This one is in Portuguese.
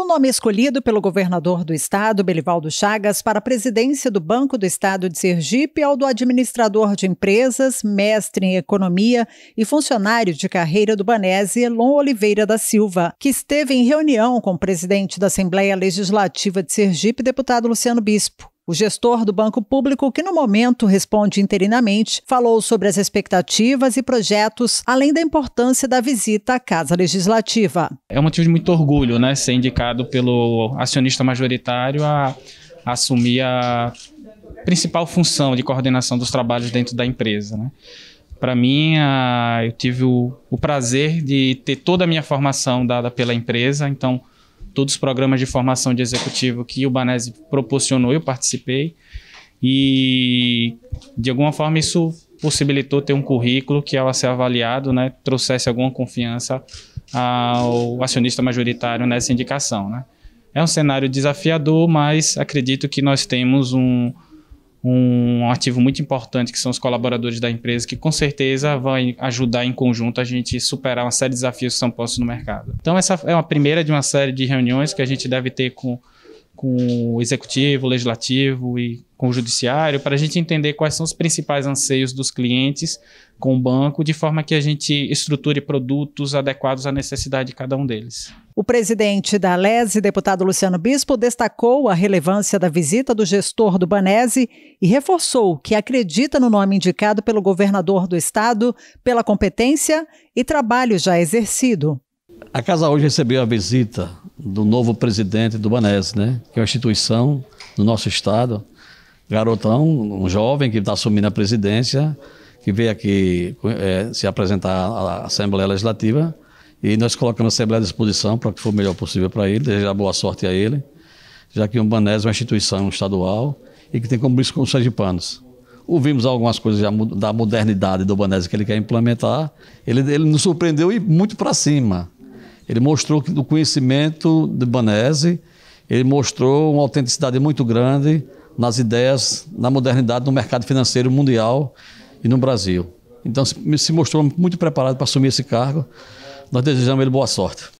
O nome escolhido pelo governador do estado, Belivaldo Chagas, para a presidência do Banco do Estado de Sergipe é o do administrador de empresas, mestre em economia e funcionário de carreira do Banese, Elon Oliveira da Silva, que esteve em reunião com o presidente da Assembleia Legislativa de Sergipe, deputado Luciano Bispo. O gestor do Banco Público, que no momento responde interinamente, falou sobre as expectativas e projetos, além da importância da visita à Casa Legislativa. É um motivo de muito orgulho, né, ser indicado pelo acionista majoritário a assumir a principal função de coordenação dos trabalhos dentro da empresa, né? Para mim, a, eu tive o, o, prazer de ter toda a minha formação dada pela empresa, então todos os programas de formação de executivo que o Banese proporcionou, eu participei. E, de alguma forma, isso possibilitou ter um currículo que, ao ser avaliado, né, trouxesse alguma confiança ao acionista majoritário nessa indicação. Né? É um cenário desafiador, mas acredito que nós temos um, um ativo muito importante que são os colaboradores da empresa, que com certeza vão ajudar em conjunto a gente superar uma série de desafios que são postos no mercado. Então, essa é uma primeira de uma série de reuniões que a gente deve ter com com o executivo, o legislativo e com o judiciário, para a gente entender quais são os principais anseios dos clientes com o banco, de forma que a gente estruture produtos adequados à necessidade de cada um deles. O presidente da Lese, deputado Luciano Bispo, destacou a relevância da visita do gestor do Banese e reforçou que acredita no nome indicado pelo governador do estado pela competência e trabalho já exercido. A casa hoje recebeu a visita do novo presidente do Banese, né? Que é uma instituição do nosso estado, garotão, um jovem que está assumindo a presidência, que veio aqui é, se apresentar à Assembleia Legislativa e nós colocamos a Assembleia à disposição para que for o melhor possível para ele, desejar boa sorte a ele, já que o Banese é uma instituição estadual e que tem isso com os sergipanos. Ouvimos algumas coisas da modernidade do Banese que ele quer implementar, ele, ele nos surpreendeu e muito para cima. Ele mostrou que o conhecimento de Banese, ele mostrou uma autenticidade muito grande nas ideias, na modernidade no mercado financeiro mundial e no Brasil. Então se mostrou muito preparado para assumir esse cargo. Nós desejamos ele boa sorte.